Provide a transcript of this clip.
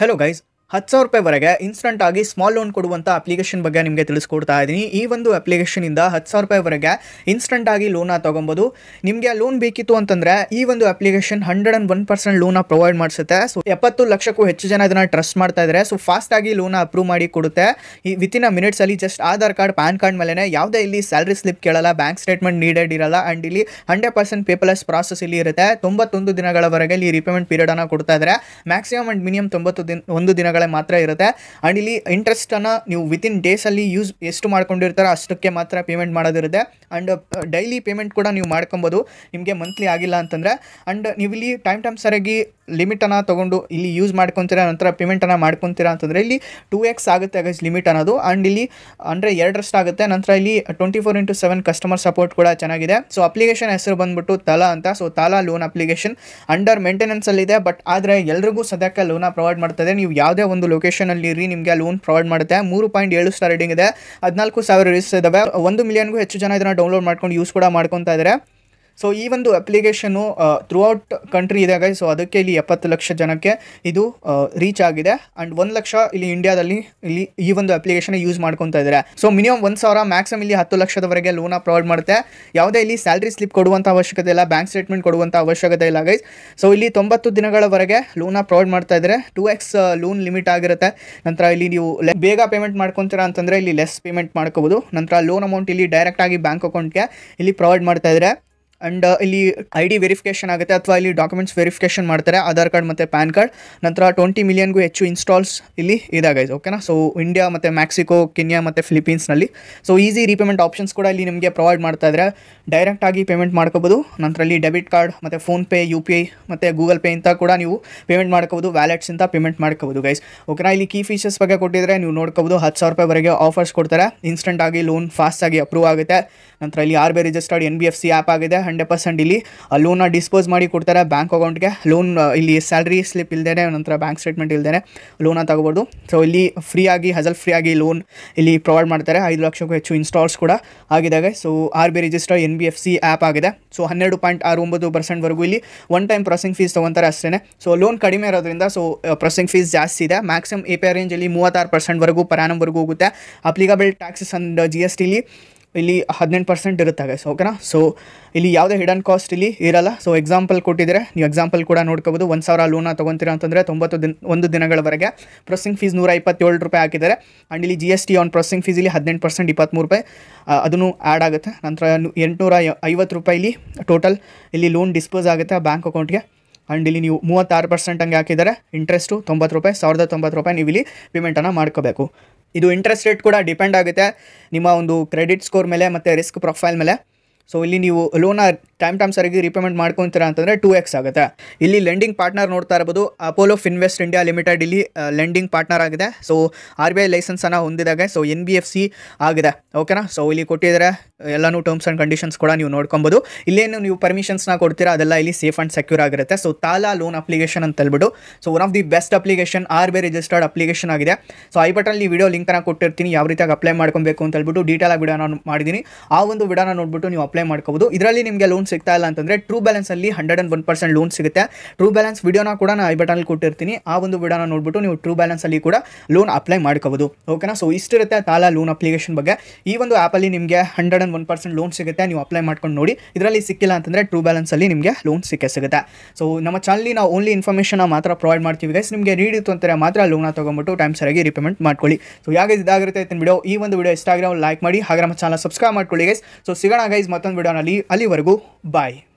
Hello guys ಹತ್ತು ಸಾವಿರ ರೂಪಾಯಿವರೆಗೆ ಇನ್ಸ್ಟೆಂಟ್ ಆಗಿ ಸ್ಮಾಲ್ ಲೋನ್ ಕೊಡುವಂಥ ಅಪ್ಲಿಕೇಶನ್ ಬಗ್ಗೆ ನಿಮಗೆ ತಿಳಿಸ್ಕೊಡ್ತಾ ಇದ್ದೀನಿ ಈ ಒಂದು ಅಪ್ಲಿಕೇಶನಿಂದ ಹತ್ತು ಸಾವಿರ ರೂಪಾಯಿವರೆಗೆ ಇನ್ಸ್ಟೆಂಟ್ ಆಗಿ ಲೋನ ತೊಗೊಬೋದು ನಿಮಗೆ ಲೋನ್ ಬೇಕಿತ್ತು ಅಂತಂದರೆ ಈ ಒಂದು application hundred and one percent ಲೋನ ಪ್ರೊವೈಡ್ ಮಾಡಿಸುತ್ತೆ ಸೊ ಎಪ್ಪತ್ತು ಲಕ್ಷಕ್ಕೂ ಹೆಚ್ಚು ಜನ ಇದನ್ನು ಟ್ರಸ್ಟ್ ಮಾಡ್ತಾ ಇದ್ದಾರೆ ಸೊ ಆಗಿ ಲೋನ ಅಪ್ರೂವ್ ಮಾಡಿ ಕೊಡುತ್ತೆ ಈ ವಿತಿನ್ ಅ ಅಲ್ಲಿ just Aadhaar card PAN card ಮೇಲೆ ಯಾವುದೇ ಇಲ್ಲಿ ಸ್ಯಾಲರಿ ಸ್ಲಿಪ್ ಕೇಳಲ್ಲ ಬ್ಯಾಂಕ್ ಸ್ಟೇಟ್ಮೆಂಟ್ ನೀಡೆಡ್ ಇರಲ್ಲ ಆ್ಯಂಡ್ ಇಲ್ಲಿ ಹಂಡ್ರೆಡ್ ಪರ್ಸೆಂಟ್ ಪೇಪರ್ಲೆಸ್ ಪ್ರಾಸೆಸ್ ಇಲ್ಲಿ ಇರುತ್ತೆ ತೊಂಬತ್ತೊಂದು ದಿನಗಳವರೆಗೆ ಇಲ್ಲಿ ರಿಪೇಮೆಂಟ್ ಪೀರಿಯಡನ್ನು ಕೊಡ್ತಾ ಇದ್ದಾರೆ ಮ್ಯಾಕ್ಸಿಮಮ್ ಆ್ಯಂಡ್ ಮಿನಿಮಮ್ ತೊಂಬತ್ತು ದಿನ ಒಂದು ದಿನಗಳ ಮಾತ್ರ ಇರುತ್ತೆ ಆ್ಯಂಡ್ ಇಲ್ಲಿ ಇಂಟ್ರೆಸ್ಟನ್ನು ನೀವು ವಿತಿನ್ ಡೇಸಲ್ಲಿ ಯೂಸ್ ಎಷ್ಟು ಮಾಡ್ಕೊಂಡಿರ್ತಾರೋ ಅಷ್ಟಕ್ಕೆ ಮಾತ್ರ ಪೇಮೆಂಟ್ ಮಾಡೋದಿರುತ್ತೆ ಆ್ಯಂಡ್ ಡೈಲಿ ಪೇಮೆಂಟ್ ಕೂಡ ನೀವು ಮಾಡ್ಕೊಬೋದು ನಿಮಗೆ ಮಂತ್ಲಿ ಆಗಿಲ್ಲ ಅಂತಂದರೆ ಆ್ಯಂಡ್ ನೀವು ಇಲ್ಲಿ ಟೈಮ್ ಟೈಮ್ ಸರಿಯಾಗಿ ಲಿಮಿಟನ್ನು ತೊಗೊಂಡು ಇಲ್ಲಿ ಯೂಸ್ ಮಾಡ್ಕೊತೀರಾ ನಂತರ ಪೇಮೆಂಟನ್ನು ಮಾಡ್ಕೊತೀರಾ ಅಂತಂದರೆ ಇಲ್ಲಿ ಟೂ ಎಕ್ಸ್ ಆಗುತ್ತೆ ಗೈಸ್ ಲಿಮಿಟ್ ಅನ್ನೋದು ಆ್ಯಂಡ್ ಇಲ್ಲಿ ಅಂದರೆ ಎರಡರಷ್ಟು ಆಗುತ್ತೆ ನಂತರ ಇಲ್ಲಿ twenty four into seven customer support ಕೂಡ ಚೆನ್ನಾಗಿದೆ ಸೊ ಅಪ್ಲಿಕೇಶನ್ ಹೆಸರು ಬಂದುಬಿಟ್ಟು ತಲಾ ಅಂತ so Tala loan application under ಮೇಂಟೆನೆನ್ಸಲ್ಲಿದೆ ಬಟ್ ಆದರೆ ಎಲ್ರಿಗೂ ಸದ್ಯಕ್ಕೆ ಲೋನ ಪ್ರೊವೈಡ್ ಮಾಡ್ತದೆ ನೀವು ಯಾವುದೇ ಒಂದು ಅಲ್ಲಿ ರೀ ನಿಮಗೆ ಲೋನ್ ಪ್ರೊವೈಡ್ ಮಾಡುತ್ತೆ ಮೂರು ಪಾಯಿಂಟ್ ಏಳು ಸ್ಟಾರ್ ರೇಟಿಂಗ್ ಇದೆ ಹದಿನಾಲ್ಕು ಸಾವಿರ ರೀಸ್ ಇದಾವೆ ಒಂದು ಮಿಲಿಯನ್ಗೂ ಹೆಚ್ಚು ಜನ ಇದನ್ನ ಡೌನ್ಲೋಡ್ ಮಾಡ್ಕೊಂಡು ಯೂಸ್ ಕೂಡ ಮಾಡ್ಕೊತಾ ಇದ್ದಾರೆ ಸೊ ಈ ಒಂದು ಅಪ್ಲಿಕೇಶನು ಥ್ರೂ ಔಟ್ ಕಂಟ್ರಿ ಇದೆ ಗೈ ಸೊ ಅದಕ್ಕೆ ಇಲ್ಲಿ ಎಪ್ಪತ್ತು ಲಕ್ಷ ಜನಕ್ಕೆ ಇದು ರೀಚ್ ಆಗಿದೆ ಆ್ಯಂಡ್ ಒಂದು ಲಕ್ಷ ಇಲ್ಲಿ ಇಂಡಿಯಾದಲ್ಲಿ ಇಲ್ಲಿ ಈ ಒಂದು ಅಪ್ಲಿಕೇಶನ್ ಯೂಸ್ ಮಾಡ್ಕೊತಾ ಇದ್ದಾರೆ ಸೊ ಮಿನಿಮಮ್ ಒಂದು ಸಾವಿರ ಮ್ಯಾಕ್ಸಿಮಮ್ ಇಲ್ಲಿ ಹತ್ತು ಲಕ್ಷದವರೆಗೆ ಲೋನ್ ಪ್ರೊವೈಡ್ ಮಾಡುತ್ತೆ ಯಾವುದೇ ಇಲ್ಲಿ ಸ್ಯಾಲ್ರಿ ಸ್ಲಿಪ್ ಕೊಡುವಂಥ ಅವಶ್ಯಕತೆ ಇಲ್ಲ ಬ್ಯಾಂಕ್ ಸ್ಟೇಟ್ಮೆಂಟ್ ಕೊಡುವಂಥ ಅವಶ್ಯಕತೆ ಇಲ್ಲ ಗೈಸ್ ಸೊ ಇಲ್ಲಿ ತೊಂಬತ್ತು ದಿನಗಳವರೆಗೆ ಲೋನ ಪ್ರೊವೈಡ್ ಮಾಡ್ತಾ ಇದ್ದಾರೆ ಟೂ ಎಕ್ಸ್ ಲೋನ್ ಲಿಮಿಟ್ ಆಗಿರುತ್ತೆ ನಂತರ ಇಲ್ಲಿ ನೀವು ಬೇಗ ಪೇಮೆಂಟ್ ಮಾಡ್ಕೊತೀರಾ ಅಂತಂದರೆ ಇಲ್ಲಿ ಲೆಸ್ ಪೇಮೆಂಟ್ ಮಾಡ್ಕೋಬೋದು ನಂತರ ಲೋನ್ ಅಮೌಂಟ್ ಇಲ್ಲಿ ಡೈರೆಕ್ಟಾಗಿ ಬ್ಯಾಂಕ್ ಅಕೌಂಟ್ಗೆ ಇಲ್ಲಿ ಪ್ರೊವೈಡ್ ಮಾಡ್ತಾ ಇದ್ದಾರೆ ಆ್ಯಂಡ್ uh, ಇಲ್ಲಿ ಐ ಡಿ ವೆರಿಫಿಕೇಷನ್ ಆಗುತ್ತೆ ಅಥವಾ ಇಲ್ಲಿ ಡಾಕ್ಯುಮೆಂಟ್ಸ್ ವೆರಿಫಿಕೇಷನ್ ಮಾಡ್ತಾರೆ ಆಧಾರ್ ಕಾರ್ಡ್ ಮತ್ತು ಪ್ಯಾನ್ ಕಾರ್ಡ್ ನಂತರ ಟ್ವೆಂಟಿ ಮಿಲಿಯನ್ಗೂ ಹೆಚ್ಚು ಇನ್ಸ್ಟಾಲ್ಸ್ ಇಲ್ಲಿ ಇದಾಗೈತೆ ಓಕೆನಾ ಸೊ ಇಂಡಿಯಾ ಮತ್ತು ಮೆಕ್ಸಿಕೋ ಕೆನ್ಯಾ ಮತ್ತು ಫಿಲಿಪೀನ್ಸ್ನಲ್ಲಿ ಸೊ ಈಸಿ ರೀಪೇಮೆಂಟ್ ಆಪ್ಷನ್ಸ್ ಕೂಡ ಇಲ್ಲಿ ನಿಮಗೆ ಪ್ರೊವೈಡ್ ಮಾಡ್ತಾ ಇದ್ದಾರೆ ಡೈರೆಕ್ಟಾಗಿ ಪೇಮೆಂಟ್ ಮಾಡ್ಕೋಬೋದು ನಂತರ ಇಲ್ಲಿ ಡೆಬಿಟ್ ಕಾರ್ಡ್ ಮತ್ತು ಫೋನ್ಪೇ ಯು ಪಿ ಐ ಮತ್ತು ಗೂಗಲ್ ಪೇ ಇಂತ ಕೂಡ ನೀವು ಪೇಮೆಂಟ್ ಮಾಡ್ಕೋಬೋದು ವ್ಯಾಲೆಟ್ಸ್ ಇಂತ ಪೇಮೆಂಟ್ ಮಾಡ್ಕೋಬೋದು ಗೈಸ್ ಓಕೆನಾ ಇಲ್ಲಿ ಕೀ ಫೀಚರ್ಸ್ ಬಗ್ಗೆ ಕೊಟ್ಟಿದ್ರೆ ನೀವು ನೋಡ್ಕೋಬೋದು ಹತ್ತು ಸಾವಿರ ರೂಪಾಯಿವರೆಗೆ ಆಫರ್ಸ್ ಕೊಡ್ತಾರೆ ಇನ್ಸ್ಟೆಂಟಾಗಿ ಲೋನ್ ಫಾಸ್ಟಾಗಿ ಅಪ್ರೂವ್ ಆಗುತ್ತೆ ನಂತರ ಇಲ್ಲಿ R B registered N B F C app ಆಗಿದೆ ಹಂಡ್ರೆಡ್ ಪರ್ಸೆಂಟ್ ಇಲ್ಲಿ ಲೋನ್ನ ಡಿಸ್ಪೋಸ್ ಮಾಡಿ ಕೊಡ್ತಾರೆ ಬ್ಯಾಂಕ್ ಅಕೌಂಟ್ಗೆ ಲೋನ್ ಇಲ್ಲಿ ಸ್ಯಾಲ್ರಿ ಸ್ಲಿಪ್ ಇಲ್ಲದೇ ನಂತರ ಬ್ಯಾಂಕ್ ಸ್ಟೇಟ್ಮೆಂಟ್ ಇಲ್ಲದೇ ಲೋನ ತಗೋಬೋದು ಸೊ ಇಲ್ಲಿ ಫ್ರೀಯಾಗಿ ಹಜಲ್ ಆಗಿ ಲೋನ್ ಇಲ್ಲಿ ಪ್ರೊವೈಡ್ ಮಾಡ್ತಾರೆ ಐದು ಲಕ್ಷಕ್ಕೂ ಹೆಚ್ಚು ಇನ್ಸ್ಟಾಲ್ಸ್ ಕೂಡ ಆಗಿದ್ದಾವೆ so R B register N B F C app ಆಗಿದೆ ಸೊ ಹನ್ನೆರಡು ಪಾಯಿಂಟ್ ಆರು ಒಂಬತ್ತು ಪರ್ಸೆಂಟ್ವರೆಗೂ ಇಲ್ಲಿ ಒನ್ ಟೈಮ್ ಪ್ರೊಸೆಸಿಂಗ್ ಫೀಸ್ ತೊಗೊತಾರೆ ಅಷ್ಟೇ ಸೊ ಲೋನ್ ಕಡಿಮೆ ಇರೋದ್ರಿಂದ ಸೊ ಪ್ರೊಸೆಸಿಂಗ್ ಫೀಸ್ ಜಾಸ್ತಿ ಇದೆ ಮ್ಯಾಕ್ಸಿಮಮ್ ಎ ಪಿ ಆರ್ ರೇಂಜಲ್ಲಿ ಮೂವತ್ತಾರು ಪರ್ಸೆಂಟ್ವರೆಗೂ ಪರಾನಂವರೆಗೂ ಹೋಗುತ್ತೆ applicable taxes and G S ಟಿಲಿ ಇಲ್ಲಿ ಹದಿನೆಂಟು ಪರ್ಸೆಂಟ್ ಇರುತ್ತೆ ಗೈಸ್ ಓಕೆನಾ ಸೊ ಇಲ್ಲಿ ಯಾವುದೇ ಹಿಡನ್ ಕಾಸ್ಟ್ ಇಲ್ಲಿ ಇರಲ್ಲ ಸೊ ಎಕ್ಸಾಂಪಲ್ ಕೊಟ್ಟಿದ್ರೆ ನೀವು ಎಕ್ಸಾಂಪಲ್ ಕೂಡ ನೋಡ್ಕೋಬೋದು ಒಂದು ಸಾವಿರ ಲೋನ ತೊಗೊತೀರಾ ಅಂತಂದರೆ ತೊಂಬತ್ತು ದಿನ ಒಂದು ದಿನಗಳವರೆಗೆ ಪ್ರೊಸೆಸಿಂಗ್ ಫೀಸ್ ನೂರ ಇಪ್ಪತ್ತೇಳು ರೂಪಾಯಿ ಹಾಕಿದ್ದಾರೆ ಆ್ಯಂಡ್ ಇಲ್ಲಿ G S T on processing fees ಇಲ್ಲಿ ಹದಿನೆಂಟು ಪರ್ಸೆಂಟ್ ಇಪ್ಪತ್ತ್ಮೂರು ರೂಪಾಯಿ ಅದನ್ನು ಆ್ಯಡ್ ಆಗುತ್ತೆ ನಂತರ ಎಂಟುನೂರ ಐವತ್ತು ರೂಪಾಯಿ ಇಲ್ಲಿ ಟೋಟಲ್ ಇಲ್ಲಿ ಲೋನ್ ಡಿಸ್ಪೋಸ್ ಆಗುತ್ತೆ ಆ ಬ್ಯಾಂಕ್ ಅಕೌಂಟ್ಗೆ ಆ್ಯಂಡ್ ಇಲ್ಲಿ ನೀವು ಮೂವತ್ತಾರು ಪರ್ಸೆಂಟ್ ಹಂಗೆ ಹಾಕಿದ್ದಾರೆ ಇಂಟ್ರೆಸ್ಟು ತೊಂಬತ್ತು ರೂಪಾಯಿ ಸಾವಿರದ ತೊಂಬತ್ತು ರೂಪಾಯಿ ನೀವು ಇಲ್ಲಿ ಪೇಮೆಂಟನ್ನು ಮಾಡ್ಕೋಬೇಕು ಇದು ಇಂಟ್ರೆಸ್ಟ್ ರೇಟ್ ಕೂಡ ಡಿಪೆಂಡ್ ಆಗುತ್ತೆ ನಿಮ್ಮ ಒಂದು ಕ್ರೆಡಿಟ್ ಸ್ಕೋರ್ ಮೇಲೆ ಮತ್ತು ರಿಸ್ಕ್ ಪ್ರೊಫೈಲ್ ಮೇಲೆ ಸೊ ಇಲ್ಲಿ ನೀವು ಲೋನ ಟೈಮ್ ಟೈಮ್ ಸರಿಗೆ ರೀಪೇಮೆಂಟ್ ಮಾಡ್ಕೊತೀರಾ ಅಂತಂದರೆ ಟೂ ಎಕ್ಸ್ ಆಗುತ್ತೆ ಇಲ್ಲಿ ಲೆಂಡಿಂಗ್ ಪಾರ್ಟ್ನರ್ ನೋಡ್ತಾ ಇರ್ಬೋದು ಅಪೋಲೋ ಫಿನ್ವೆಸ್ಟ್ ಇಂಡಿಯಾ ಲಿಮಿಟೆಡ್ ಇಲ್ಲಿ ಲೆಂಡಿಂಗ್ ಪಾರ್ಟ್ನರ್ ಆಗಿದೆ ಸೊ ಆರ್ ಬಿ ಐ ಲೈಸೆನ್ಸನ್ನು ಹೊಂದಿದಾಗ so N B F C ಆಗಿದೆ ಓಕೆನಾ ಸೊ ಇಲ್ಲಿ ಕೊಟ್ಟಿದ್ದಾರೆ ಎಲ್ಲನೂ ಟರ್ಮ್ಸ್ ಆ್ಯಂಡ್ ಕಂಡೀಷನ್ಸ್ ಕೂಡ ನೀವು ನೋಡ್ಕೊಬೋದು ಇಲ್ಲೇನು ನೀವು ಪರ್ಮಿಷನ್ಸ್ನ ಕೊಡ್ತೀರಾ ಅದೆಲ್ಲ ಇಲ್ಲಿ ಸೇಫ್ ಆ್ಯಂಡ್ ಸೆಕ್ಯೂರ್ ಆಗಿರುತ್ತೆ ಸೊ ತಾಲಾ ಲೋನ್ ಅಪ್ಲಿಕೇಶನ್ ಅಂತ ಹೇಳ್ಬಿಟ್ಟು so one of the best application R B registered application ಆಗಿದೆ ಸೊ ಐ ಬಟನಲ್ಲಿ ವಿಡಿಯೋ ಲಿಂಕ್ನ ಕೊಟ್ಟಿರ್ತೀನಿ ಯಾವ ರೀತಿಯಾಗಿ ಅಪ್ಲೈ ಮಾಡ್ಕೊಬೇಕು ಅಂತ ಹೇಳ್ಬಿಟ್ಟು ವಿಡಿಯೋ ನಾನು ಮಾಡಿದ್ದೀನಿ ಆ ಒಂದು ವಿಡಾನ ನೋಡ್ಬಿಟ್ಟು ನೀವು ಅಪ್ಲೈ ಮಾಡ್ಕೋಬೋದು ಇದರಲ್ಲಿ ನಿಮಗೆ ಲೋನ್ ಸಿಗ್ತಾ ಇಲ್ಲ ಅಂತಂದರೆ ಟ್ರೂ ಬ್ಯಾಲೆನ್ಸಲ್ಲಿ hundred and one percent loan ಸಿಗುತ್ತೆ ಟ್ರೂ ಬ್ಯಾಲೆನ್ಸ್ ವಿಡಿಯೋನ ಕೂಡ ನಾನು ಐ ಬಟನಲ್ಲಿ ಕೊಟ್ಟಿರ್ತೀನಿ ಆ ಒಂದು ವಿಡಿಯೋನ ನೋಡ್ಬಿಟ್ಟು ನೀವು ಟ್ರೂ ಬ್ಯಾಲೆನ್ಸಲ್ಲಿ ಕೂಡ ಲೋನ್ ಅಪ್ಲೈ ಮಾಡ್ಕೋಬಹುದು ಓಕೆನಾ ಸೊ ಇಷ್ಟಿರುತ್ತೆ ತಾಲ ಲೋನ್ ಅಪ್ಲಿಕೇಶನ್ ಬಗ್ಗೆ ಈ ಒಂದು ಆ್ಯಪಲ್ಲಿ ನಿಮಗೆ hundred and one percent loan ಸಿಗುತ್ತೆ ನೀವು ಅಪ್ಲೈ ಮಾಡ್ಕೊಂಡು ನೋಡಿ ಇದರಲ್ಲಿ ಸಿಕ್ಕಿಲ್ಲ ಅಂತಂದರೆ ಟ್ರೂ ಬ್ಯಾಲೆನ್ಸಲ್ಲಿ ನಿಮಗೆ ಲೋನ್ ಸಿಕ್ಕೇ ಸಿಗುತ್ತೆ ಸೊ ನಮ್ಮ ಚಾನಲ್ಲಿ ನಾವು ಓನ್ಲಿ ಇನ್ಫಾರ್ಮೇಷನ್ ಮಾತ್ರ ಪ್ರೊವೈಡ್ ಮಾಡ್ತೀವಿ ಗೈಸ್ ನಿಮಗೆ ನೀಡ್ ಇತ್ತು ಅಂತಾರೆ ಮಾತ್ರ ಲೋನ ತಗೊಂಡ್ಬಿಟ್ಟು ಟೈಮ್ ಸರಿಯಾಗಿ ರಿಪೇಮೆಂಟ್ ಮಾಡ್ಕೊಳ್ಳಿ ಸೊ ಯಾಕೆ ಇದಾಗಿರುತ್ತೆ ಅಂತ ವಿಡಿಯೋ ಈ ಒಂದು ವಿಡಿಯೋ ಇನ್ಸ್ಟಾಗ್ರಾಮ್ ಲೈಕ್ ಮಾಡಿ ಹಾಗೆ ನಮ್ಮ ಚಾನಲ್ ಸಬ್ಸ್ಕ್ರೈಬ್ ಮಾಡ್ಕೊಳ್ಳಿ ಗೈಸ್ ಸೊ ಸಿಗೋಣ ಗೈಸ್ ಮತ್ತೊಂದು ವಿಡಿಯೋನಲ್ಲಿ ಅಲ್ಲಿವರೆಗೂ Bye.